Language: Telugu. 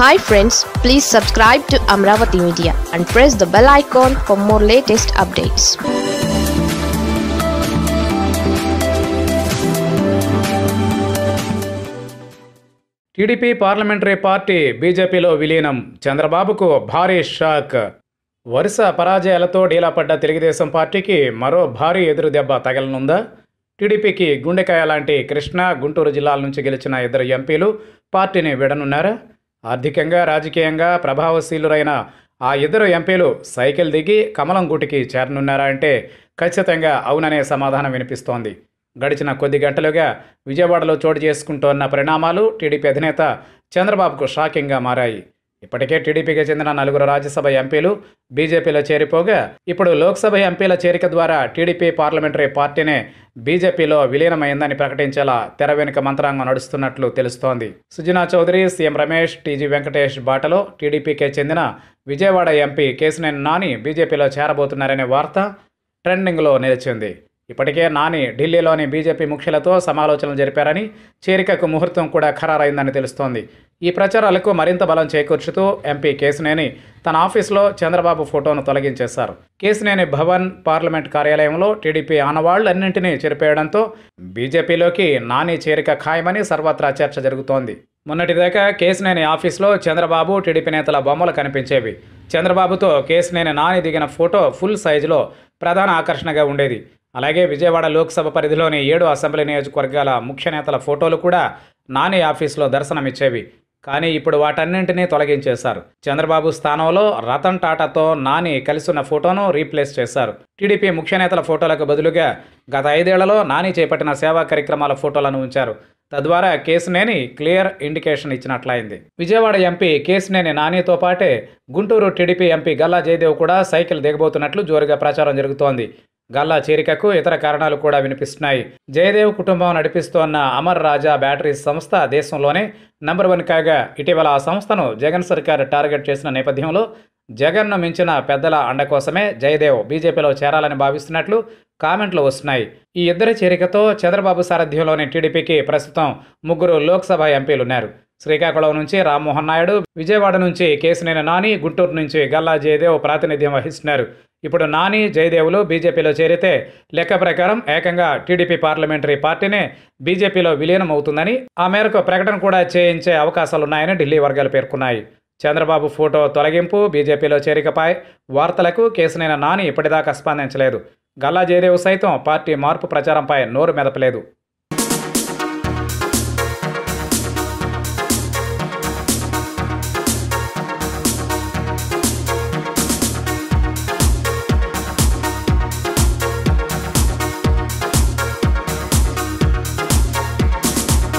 hi friends please subscribe to Amaravati media and press the bell icon for more latest updates TDP parliamentary party బీజేపీలో విలీనం చంద్రబాబుకు భారీ షాక్ వరుస పరాజయాలతో డీలాపడ్డ తెలుగుదేశం పార్టీకి మరో భారీ ఎదురుదెబ్బ తగలనుందా టీడీపీకి గుండెకాయ లాంటి కృష్ణా గుంటూరు జిల్లాల నుంచి గెలిచిన ఇద్దరు ఎంపీలు పార్టీని విడనున్నారా ఆర్థికంగా రాజకీయంగా ప్రభావశీలురైన ఆ ఇద్దరు ఎంపీలు సైకిల్ దిగి కమలం గుటికి చేరనున్నారా అంటే ఖచ్చితంగా అవుననే సమాధానం వినిపిస్తోంది గడిచిన కొద్ది గంటలుగా విజయవాడలో చోటు చేసుకుంటోన్న పరిణామాలు టీడీపీ అధినేత చంద్రబాబుకు షాకింగ్గా మారాయి ఇప్పటికే టీడీపీకి చెందిన నలుగురు రాజ్యసభ ఎంపీలు బీజేపీలో చేరిపోగా ఇప్పుడు లోక్సభ ఎంపీల చేరిక ద్వారా టీడీపీ పార్లమెంటరీ పార్టీనే బీజేపీలో విలీనమైందని ప్రకటించేలా తెర వెనుక మంత్రాంగం నడుస్తున్నట్లు తెలుస్తోంది సుజనా చౌదరి సీఎం రమేష్ టీజీ వెంకటేష్ బాటలో టీడీపీకే చెందిన విజయవాడ ఎంపీ కేసినేని నాని బీజేపీలో చేరబోతున్నారనే వార్త ట్రెండింగ్లో నిలిచింది ఇప్పటికే నాని ఢిల్లీలోని బీజేపీ ముఖ్యులతో సమాలోచనలు జరిపారని చేరికకు ముహూర్తం కూడా ఖరారైందని తెలుస్తోంది ఈ ప్రచారాలకు మరింత బలం చేకూర్చుతూ ఎంపీ కేసినేని తన ఆఫీసులో చంద్రబాబు ఫోటోను తొలగించేశారు కేసినేని భవన్ పార్లమెంట్ కార్యాలయంలో టీడీపీ ఆనవాళ్లన్నింటినీ చెరిపేయడంతో బీజేపీలోకి నాని చేరిక ఖాయమని సర్వత్రా చర్చ జరుగుతోంది మొన్నటిదాకా కేసినేని ఆఫీస్లో చంద్రబాబు టీడీపీ నేతల బొమ్మలు కనిపించేవి చంద్రబాబుతో కేసినేని నాని దిగిన ఫోటో ఫుల్ సైజులో ప్రధాన ఆకర్షణగా ఉండేది అలాగే విజయవాడ లోక్సభ పరిధిలోని ఏడు అసెంబ్లీ నియోజకవర్గాల ముఖ్య నేతల ఫోటోలు కూడా నాని ఆఫీసులో దర్శనమిచ్చేవి కానీ ఇప్పుడు వాటన్నింటినీ తొలగించేశారు చంద్రబాబు స్థానంలో రతన్ టాటాతో నాని కలిసిన ఫోటోను రీప్లేస్ చేశారు టీడీపీ ముఖ్య నేతల ఫోటోలకు బదులుగా గత ఐదేళ్లలో నాని చేపట్టిన సేవా కార్యక్రమాల ఫోటోలను ఉంచారు తద్వారా కేసునేని క్లియర్ ఇండికేషన్ ఇచ్చినట్లయింది విజయవాడ ఎంపీ కేసునేని నానితో పాటే గుంటూరు టీడీపీ ఎంపీ గల్లా జయదేవ్ కూడా సైకిల్ దిగబోతున్నట్లు జోరుగా ప్రచారం జరుగుతోంది గల్లా చేరికకు ఇతర కారణాలు కూడా వినిపిస్తున్నాయి జయదేవ్ కుటుంబం నడిపిస్తోన్న అమర్ రాజా బ్యాటరీ సంస్థ దేశంలోనే నంబర్ వన్ కాగా ఇటీవల ఆ సంస్థను జగన్ సర్కార్ టార్గెట్ చేసిన నేపథ్యంలో జగన్ను మించిన పెద్దల అండ కోసమే జయదేవ్ బీజేపీలో చేరాలని భావిస్తున్నట్లు కామెంట్లు వస్తున్నాయి ఈ ఇద్దరి చేరికతో చంద్రబాబు సారథ్యంలోని టీడీపీకి ప్రస్తుతం ముగ్గురు లోక్సభ ఎంపీలున్నారు శ్రీకాకుళం నుంచి రామ్మోహన్ నాయుడు విజయవాడ నుంచి కేసినేని నాని గుంటూరు నుంచి గల్లా జయదేవ్ ప్రాతినిధ్యం వహిస్తున్నారు ఇప్పుడు నాని జయదేవులు బీజేపీలో చేరితే లెక్క ప్రకారం ఏకంగా టీడీపీ పార్లమెంటరీ పార్టీనే బీజేపీలో విలీనం అవుతుందని ఆ మేరకు ప్రకటన కూడా చేయించే అవకాశాలున్నాయని ఢిల్లీ వర్గాలు పేర్కొన్నాయి చంద్రబాబు ఫోటో తొలగింపు బీజేపీలో చేరికపై వార్తలకు కేసునైన నాని ఇప్పటిదాకా స్పందించలేదు గల్లా జయదేవ్ సైతం పార్టీ మార్పు ప్రచారంపై నోరు మెదపలేదు